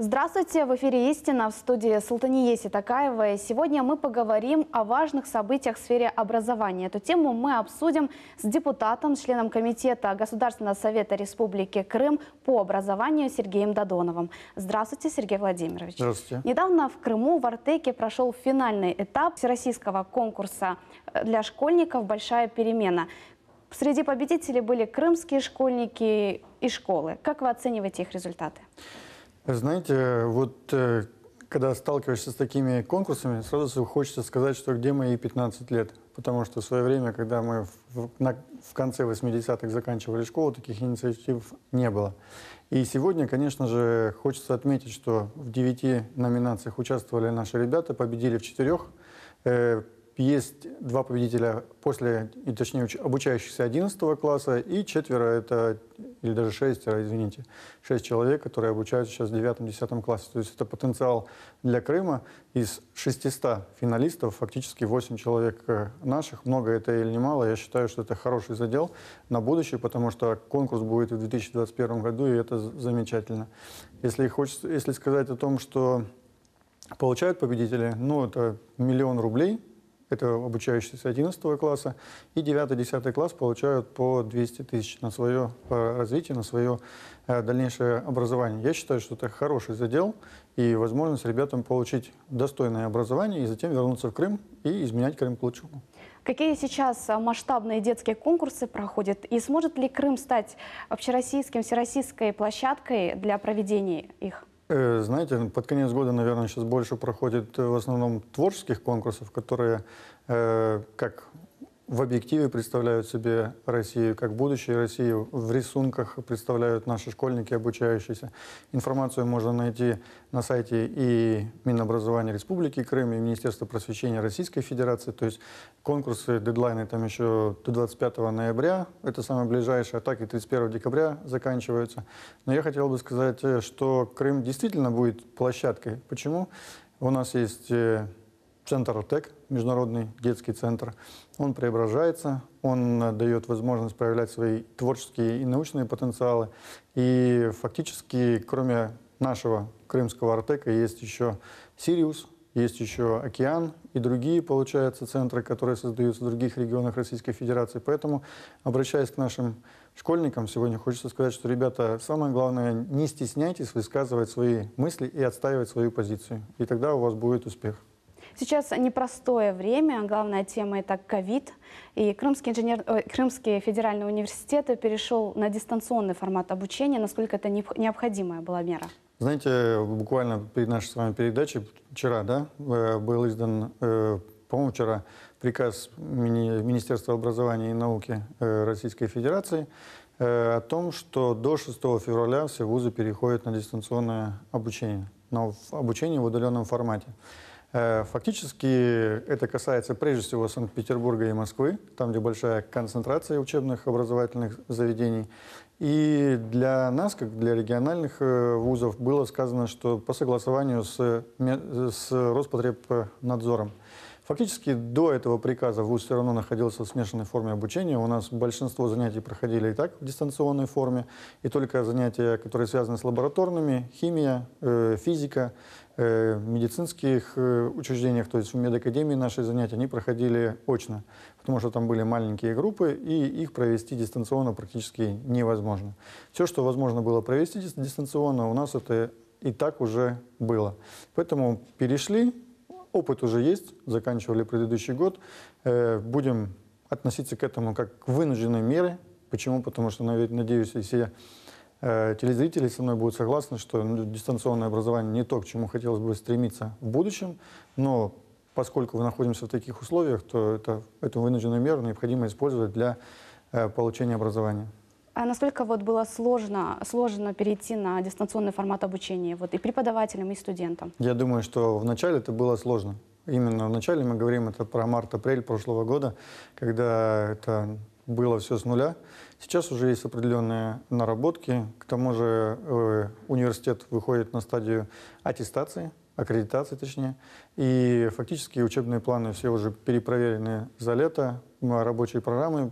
Здравствуйте, в эфире «Истина» в студии Салтании Ситакаева. сегодня мы поговорим о важных событиях в сфере образования. Эту тему мы обсудим с депутатом, членом Комитета Государственного совета Республики Крым по образованию Сергеем Додоновым. Здравствуйте, Сергей Владимирович. Здравствуйте. Недавно в Крыму в Артеке прошел финальный этап всероссийского конкурса э, для школьников «Большая перемена». Среди победителей были крымские школьники и школы. Как вы оцениваете их результаты? Знаете, вот э, когда сталкиваешься с такими конкурсами, сразу хочется сказать, что где мои 15 лет. Потому что в свое время, когда мы в, на, в конце 80-х заканчивали школу, таких инициатив не было. И сегодня, конечно же, хочется отметить, что в 9 номинациях участвовали наши ребята, победили в четырех. Э, есть два победителя после, точнее, обучающихся 11 класса и четверо, это, или даже шестеро, извините, шесть человек, которые обучаются сейчас в 9-10 классе. То есть это потенциал для Крыма. Из 600 финалистов фактически 8 человек э, наших. Много это или немало. Я считаю, что это хороший задел на будущее, потому что конкурс будет в 2021 году, и это замечательно. Если, хочется, если сказать о том, что получают победители, ну, это миллион рублей – это обучающиеся 11 класса, и 9-10 класс получают по 200 тысяч на свое э, развитие, на свое э, дальнейшее образование. Я считаю, что это хороший задел и возможность ребятам получить достойное образование и затем вернуться в Крым и изменять Крым к лучшему. Какие сейчас э, масштабные детские конкурсы проходят? И сможет ли Крым стать общероссийским, всероссийской площадкой для проведения их? Э, знаете, под конец года, наверное, сейчас больше проходит э, в основном творческих конкурсов, которые, э, как в объективе представляют себе Россию, как будущее Россию, в рисунках представляют наши школьники, обучающиеся. Информацию можно найти на сайте и Минобразования Республики Крым, и Министерства просвещения Российской Федерации. То есть конкурсы, дедлайны там еще до 25 ноября, это самое ближайшее, а так и 31 декабря заканчиваются. Но я хотел бы сказать, э, что Крым действительно будет площадкой. Почему? У нас есть э, центр РТЭК, международный детский центр. Он преображается, он дает возможность проявлять свои творческие и научные потенциалы. И фактически, кроме нашего крымского артека, есть еще «Сириус», есть еще «Океан» и другие, получается, центры, которые создаются в других регионах Российской Федерации. Поэтому, обращаясь к нашим школьникам, сегодня хочется сказать, что, ребята, самое главное, не стесняйтесь высказывать свои мысли и отстаивать свою позицию. И тогда у вас будет успех. Сейчас непростое время, главная тема – это ковид. И Крымский, инженер, Крымский федеральный университет перешел на дистанционный формат обучения. Насколько это необходимая была мера? Знаете, буквально перед нашей с вами передачей, вчера, да, э, был издан, э, по-моему, вчера, приказ мини Министерства образования и науки э, Российской Федерации о том, что до 6 февраля все вузы переходят на дистанционное обучение, но в обучение в удаленном формате. Э, фактически это касается прежде всего Санкт-Петербурга и Москвы, там, где большая концентрация учебных образовательных заведений. И для нас, как для региональных э, вузов, было сказано, что по согласованию с, с Роспотребнадзором – Фактически до этого приказа ВУЗ все равно находился в смешанной форме обучения. У нас большинство занятий проходили и так в дистанционной форме. И только занятия, которые связаны с лабораторными, химия, э, физика, э, медицинских э, учреждениях, то есть в медакадемии наши занятия, они проходили очно, потому что там были маленькие группы, и их провести дистанционно практически невозможно. Все, что возможно было провести дистанционно, у нас это и так уже было. Поэтому перешли опыт уже есть, заканчивали предыдущий год. Э, будем относиться к этому как к вынужденной мере. Почему? Потому что, надеюсь, если э, телезрители со мной будут согласны, что ну, дистанционное образование не то, к чему хотелось бы стремиться в будущем, но поскольку мы находимся в таких условиях, то это, эту вынужденную меру необходимо использовать для э, получения образования. А насколько вот было сложно, сложно перейти на дистанционный формат обучения вот, и преподавателям, и студентам? Я думаю, что вначале это было сложно. Именно вначале мы говорим это про март-апрель прошлого года, когда это было все с нуля. Сейчас уже есть определенные наработки. К тому же э, университет выходит на стадию аттестации, аккредитации точнее. И фактически учебные планы все уже перепроверены за лето. Рабочие программы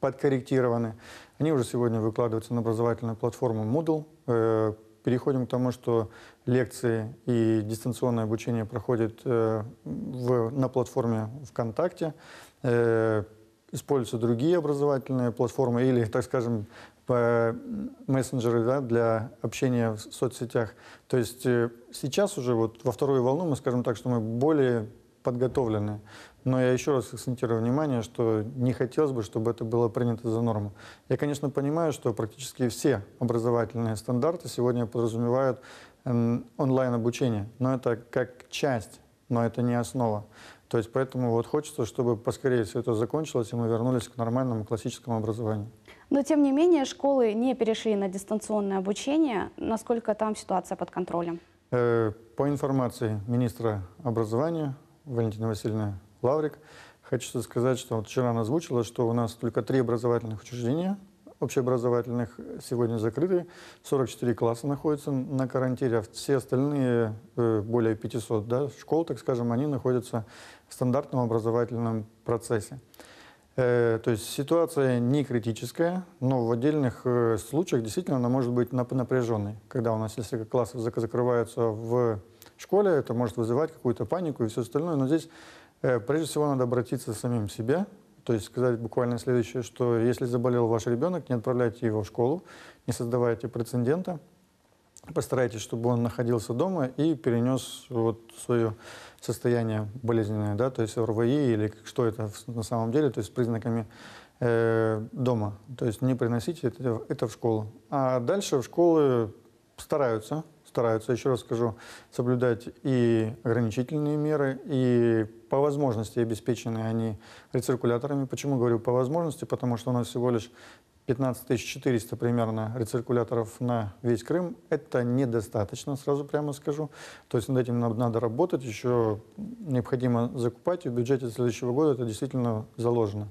подкорректированы. Они уже сегодня выкладываются на образовательную платформу Moodle. Э, переходим к тому, что лекции и дистанционное обучение проходит э, в, на платформе ВКонтакте. Э, используются другие образовательные платформы или, так скажем, мессенджеры да, для общения в соцсетях. То есть сейчас уже вот во вторую волну мы скажем так, что мы более подготовлены. Но я еще раз акцентирую внимание, что не хотелось бы, чтобы это было принято за норму. Я, конечно, понимаю, что практически все образовательные стандарты сегодня подразумевают эм, онлайн-обучение, но это как часть, но это не основа. То есть поэтому вот хочется, чтобы поскорее все это закончилось, и мы вернулись к нормальному классическому образованию. Но тем не менее школы не перешли на дистанционное обучение. Насколько там ситуация под контролем? Э, по информации министра образования Валентины Васильевны Лаврик. Хочу сказать, что вот вчера она озвучила, что у нас только три образовательных учреждения общеобразовательных сегодня закрыты. 44 класса находятся на карантине, а все остальные, э, более 500 да, школ, так скажем, они находятся в стандартном образовательном процессе. Э, то есть ситуация не критическая, но в отдельных э, случаях действительно она может быть напряженной, когда у нас несколько классов закрываются в в школе, это может вызывать какую-то панику и все остальное, но здесь э, прежде всего надо обратиться к самим себе, то есть сказать буквально следующее, что если заболел ваш ребенок, не отправляйте его в школу, не создавайте прецедента, постарайтесь, чтобы он находился дома и перенес вот свое состояние болезненное, да, то есть РВИ или что это на самом деле, то есть с признаками э, дома. То есть не приносите это, это в школу. А дальше в школы стараются стараются, еще раз скажу, соблюдать и ограничительные меры, и по возможности обеспечены они рециркуляторами. Почему говорю по возможности? Потому что у нас всего лишь 15 400 примерно рециркуляторов на весь Крым. Это недостаточно, сразу прямо скажу. То есть над этим надо работать, еще необходимо закупать, и в бюджете следующего года это действительно заложено.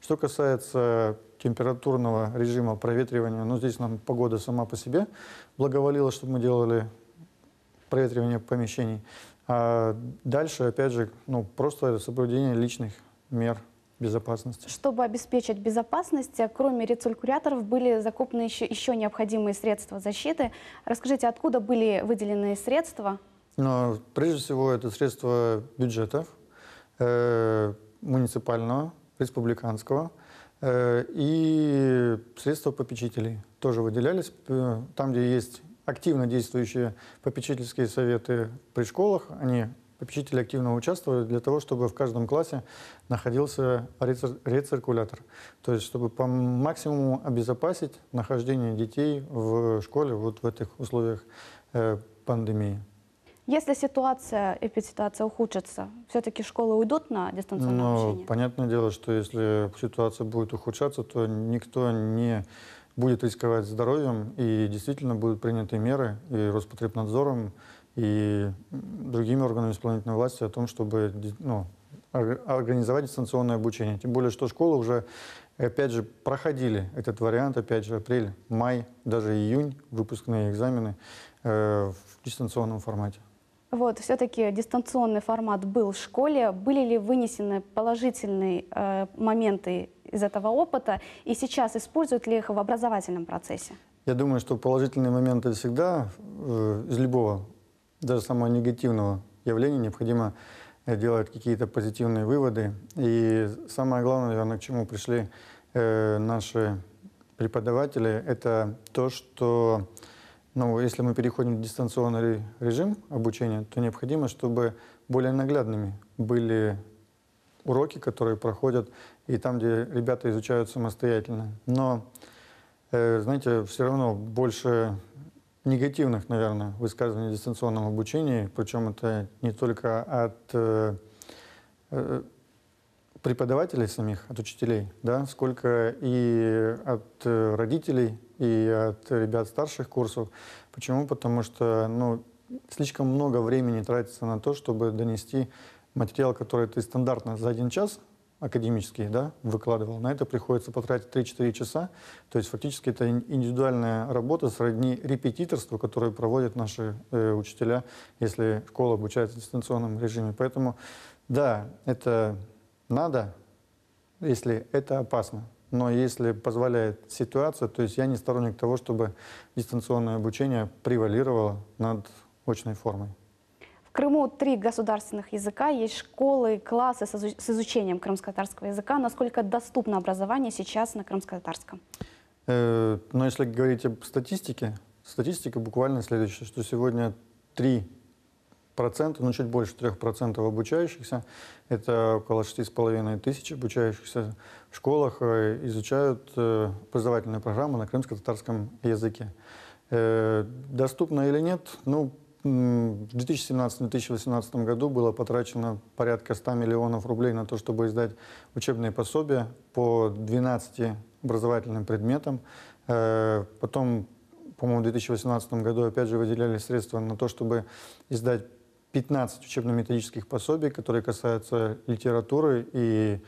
Что касается температурного режима проветривания, ну здесь нам погода сама по себе благоволила, чтобы мы делали проветривание помещений. А дальше, опять же, ну, просто соблюдение личных мер – безопасности. Чтобы обеспечить безопасность, э, кроме рециркуляторов были закуплены еще, еще необходимые средства защиты. Расскажите, откуда были выделены средства? Но прежде всего это средства бюджетов э, муниципального, республиканского э, и средства попечителей тоже выделялись. Э, там, где есть активно действующие попечительские советы при школах, они попечители активно участвует для того, чтобы в каждом классе находился рецир рециркулятор. То есть, чтобы по максимуму обезопасить нахождение детей в школе вот в этих условиях э, пандемии. Если ситуация, эпидситуация ухудшится, все-таки школы уйдут на дистанционное Но, ну, обучение? Понятное дело, что если ситуация будет ухудшаться, то никто не будет рисковать здоровьем, и действительно будут приняты меры и Роспотребнадзором, и другими органами исполнительной власти о том, чтобы ну, организовать дистанционное обучение. Тем более, что школы уже, опять же, проходили этот вариант, опять же, апрель, май, даже июнь, выпускные экзамены э, в дистанционном формате. Вот, все-таки дистанционный формат был в школе. Были ли вынесены положительные э, моменты из этого опыта? И сейчас используют ли их в образовательном процессе? Я думаю, что положительные моменты всегда э, из любого даже самого негативного явления необходимо э, делать какие-то позитивные выводы. И самое главное, наверное, к чему пришли э, наши преподаватели, это то, что ну, если мы переходим в дистанционный режим обучения, то необходимо, чтобы более наглядными были уроки, которые проходят, и там, где ребята изучают самостоятельно. Но, э, знаете, все равно больше негативных, наверное, высказываний о дистанционном обучении, причем это не только от э, э, преподавателей самих, от учителей, да, сколько и от э, родителей, и от ребят старших курсов. Почему? Потому что ну, слишком много времени тратится на то, чтобы донести материал, который ты стандартно за один час академические, да, выкладывал, на это приходится потратить 3-4 часа. То есть фактически это индивидуальная работа сродни репетиторству, которое проводят наши э, учителя, если школа обучается в дистанционном режиме. Поэтому, да, это надо, если это опасно. Но если позволяет ситуация, то есть я не сторонник того, чтобы дистанционное обучение превалировало над очной формой. В Крыму три государственных языка, есть школы, классы с изучением крымско-татарского языка. Насколько доступно образование сейчас на крымско-татарском? Э, но ну, если говорить об статистике, статистика буквально следующая, что сегодня 3%, ну чуть больше 3% обучающихся, это около 6,5 тысяч обучающихся в школах, э, изучают э, образовательные программы на крымско-татарском языке. Э, доступно или нет? Ну, в 2017-2018 году было потрачено порядка 100 миллионов рублей на то, чтобы издать учебные пособия по 12 образовательным предметам. Э, потом, по-моему, в 2018 году опять же выделяли средства на то, чтобы издать 15 учебно-методических пособий, которые касаются литературы и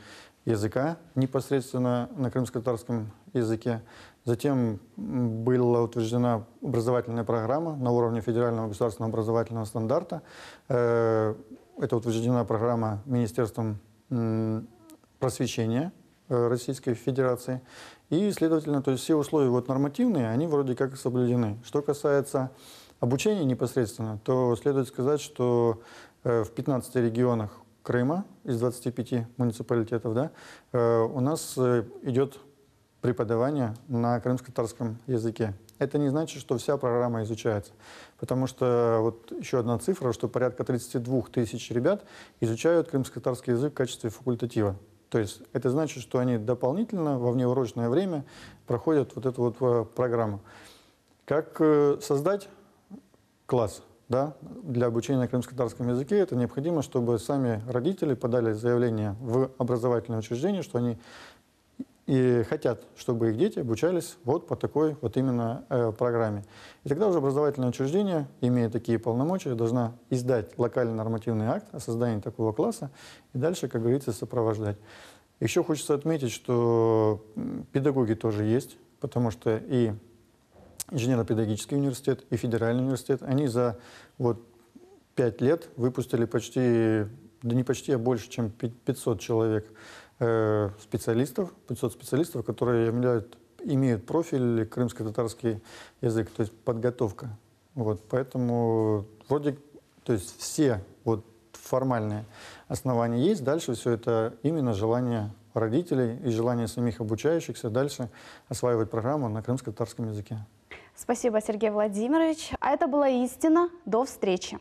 языка непосредственно на крымско-татарском языке. Затем была утверждена образовательная программа на уровне федерального государственного образовательного стандарта. Э, это утверждена программа Министерством просвещения э, Российской Федерации. И, следовательно, то есть все условия вот нормативные, они вроде как соблюдены. Что касается обучения непосредственно, то следует сказать, что э, в 15 регионах Крыма из 25 муниципалитетов да, у нас идет преподавания на крымско-татарском языке. Это не значит, что вся программа изучается, потому что вот еще одна цифра, что порядка 32 тысяч ребят изучают крымско-татарский язык в качестве факультатива. То есть это значит, что они дополнительно во внеурочное время проходят вот эту вот э, программу. Как э, создать класс да, для обучения на крымско-татарском языке? Это необходимо, чтобы сами родители подали заявление в образовательное учреждение, что они и хотят, чтобы их дети обучались вот по такой вот именно э, программе. И тогда уже образовательное учреждение, имея такие полномочия, должна издать локальный нормативный акт о создании такого класса и дальше, как говорится, сопровождать. Еще хочется отметить, что педагоги тоже есть, потому что и инженерно-педагогический университет, и федеральный университет, они за вот пять лет выпустили почти, да не почти, а больше, чем 500 человек Э, специалистов, 500 специалистов, которые являют, имеют профиль крымско-татарский язык, то есть подготовка. Вот, поэтому вроде, то есть все вот формальные основания есть, дальше все это именно желание родителей и желание самих обучающихся дальше осваивать программу на крымско-татарском языке. Спасибо, Сергей Владимирович. А это была «Истина». До встречи.